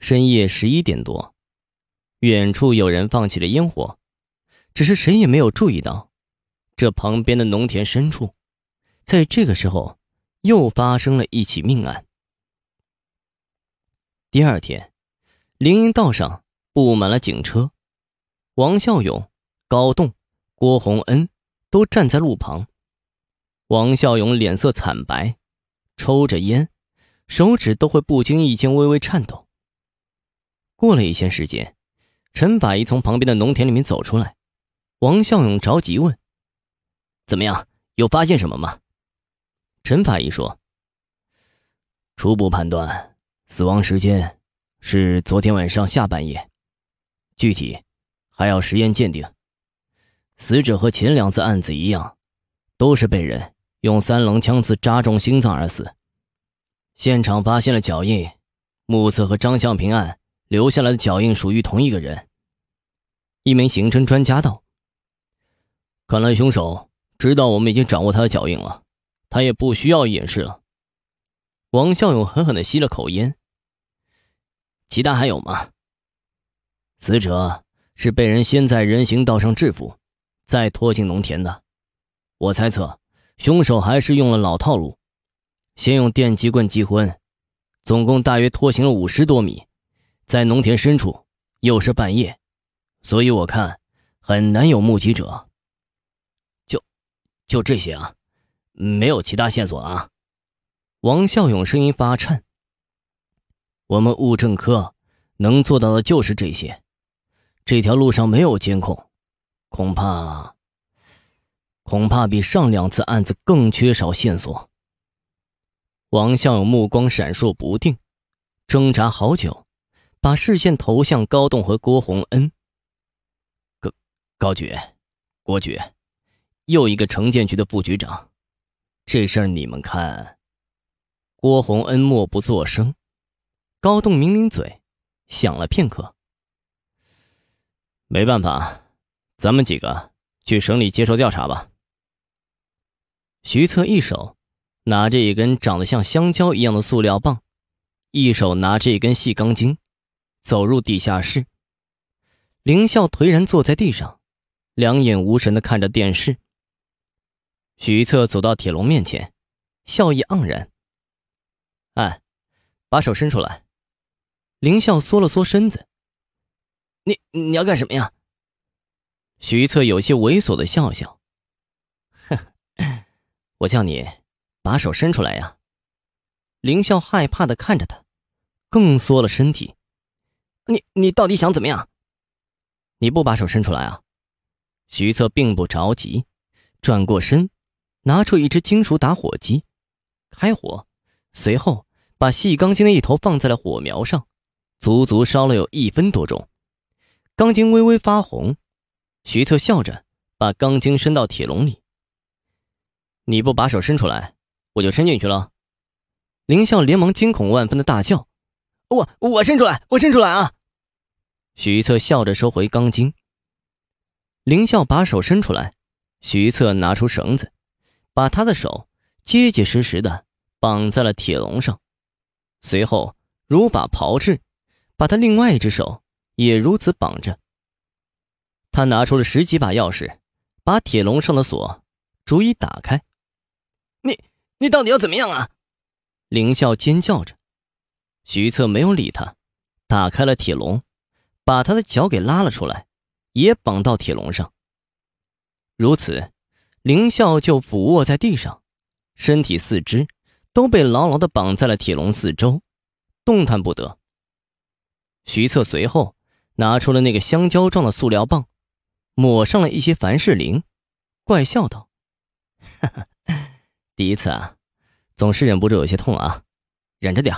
深夜十一点多，远处有人放起了烟火，只是谁也没有注意到，这旁边的农田深处，在这个时候又发生了一起命案。第二天，林荫道上布满了警车，王孝勇、高栋、郭洪恩都站在路旁。王孝勇脸色惨白，抽着烟，手指都会不经意间微微颤抖。过了一些时间，陈法医从旁边的农田里面走出来，王向勇着急问：“怎么样？有发现什么吗？”陈法医说：“初步判断死亡时间是昨天晚上下半夜，具体还要实验鉴定。死者和前两次案子一样，都是被人用三棱枪刺扎中心脏而死。现场发现了脚印，目测和张向平案。”留下来的脚印属于同一个人。一名刑侦专家道：“看来凶手知道我们已经掌握他的脚印了，他也不需要掩饰了。”王孝勇狠狠地吸了口烟。“其他还有吗？”死者是被人先在人行道上制服，再拖进农田的。我猜测，凶手还是用了老套路，先用电击棍击昏，总共大约拖行了五十多米。在农田深处，又是半夜，所以我看很难有目击者。就就这些啊，没有其他线索了啊。王孝勇声音发颤。我们物证科能做到的就是这些。这条路上没有监控，恐怕恐怕比上两次案子更缺少线索。王孝勇目光闪烁不定，挣扎好久。把视线投向高栋和郭洪恩，高高局、郭局，又一个城建局的副局长，这事儿你们看。郭洪恩默不作声，高栋抿抿嘴，想了片刻，没办法，咱们几个去省里接受调查吧。徐策一手拿着一根长得像香蕉一样的塑料棒，一手拿着一根细钢筋。走入地下室，凌笑颓然坐在地上，两眼无神的看着电视。徐策走到铁笼面前，笑意盎然：“哎，把手伸出来。”凌笑缩了缩身子：“你你要干什么呀？”徐策有些猥琐的笑笑：“我叫你把手伸出来呀。”凌笑害怕的看着他，更缩了身体。你你到底想怎么样？你不把手伸出来啊？徐策并不着急，转过身，拿出一只金属打火机，开火，随后把细钢筋的一头放在了火苗上，足足烧了有一分多钟，钢筋微微发红。徐策笑着把钢筋伸到铁笼里。你不把手伸出来，我就伸进去了。林笑连忙惊恐万分的大叫：“我我伸出来，我伸出来啊！”许策笑着收回钢筋。林笑把手伸出来，许策拿出绳子，把他的手结结实实的绑在了铁笼上。随后如法炮制，把他另外一只手也如此绑着。他拿出了十几把钥匙，把铁笼上的锁逐一打开。你，你到底要怎么样啊？林笑尖叫着。徐策没有理他，打开了铁笼。把他的脚给拉了出来，也绑到铁笼上。如此，凌笑就俯卧在地上，身体四肢都被牢牢地绑在了铁笼四周，动弹不得。徐策随后拿出了那个香蕉状的塑料棒，抹上了一些凡士林，怪笑道：“ 哈哈，第一次啊，总是忍不住有些痛啊，忍着点。”